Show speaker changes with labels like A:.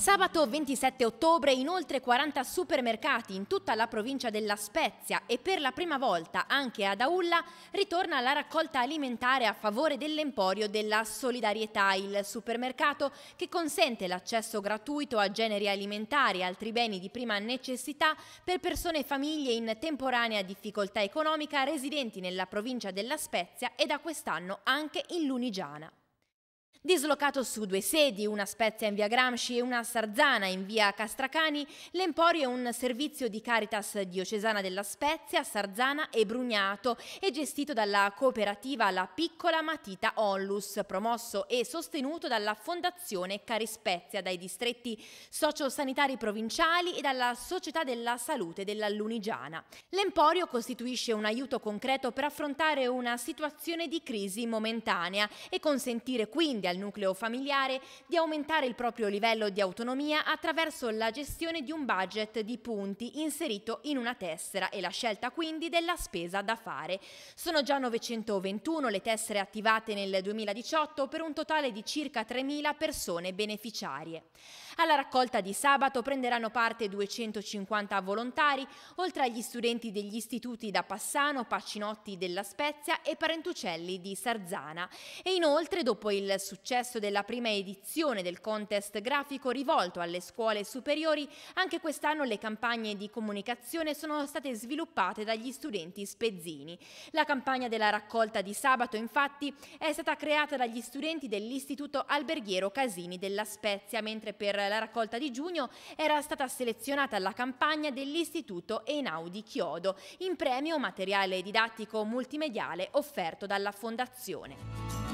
A: Sabato 27 ottobre in oltre 40 supermercati in tutta la provincia della Spezia e per la prima volta anche ad Aulla ritorna la raccolta alimentare a favore dell'Emporio della Solidarietà, il supermercato che consente l'accesso gratuito a generi alimentari e altri beni di prima necessità per persone e famiglie in temporanea difficoltà economica residenti nella provincia della Spezia e da quest'anno anche in Lunigiana. Dislocato su due sedi, una Spezia in via Gramsci e una Sarzana in via Castracani, l'Emporio è un servizio di Caritas diocesana della Spezia, Sarzana e Brugnato e gestito dalla cooperativa La Piccola Matita Onlus, promosso e sostenuto dalla Fondazione Carispezia, dai distretti sociosanitari provinciali e dalla Società della Salute della Lunigiana. L'Emporio costituisce un aiuto concreto per affrontare una situazione di crisi momentanea e consentire quindi al nucleo familiare di aumentare il proprio livello di autonomia attraverso la gestione di un budget di punti inserito in una tessera e la scelta quindi della spesa da fare. Sono già 921 le tessere attivate nel 2018 per un totale di circa 3.000 persone beneficiarie. Alla raccolta di sabato prenderanno parte 250 volontari, oltre agli studenti degli istituti da Passano, Pacinotti della Spezia e Parentucelli di Sarzana. E inoltre, dopo il successo successo della prima edizione del contest grafico rivolto alle scuole superiori, anche quest'anno le campagne di comunicazione sono state sviluppate dagli studenti spezzini. La campagna della raccolta di sabato, infatti, è stata creata dagli studenti dell'Istituto Alberghiero Casini della Spezia, mentre per la raccolta di giugno era stata selezionata la campagna dell'Istituto Einaudi Chiodo, in premio materiale didattico multimediale offerto dalla Fondazione.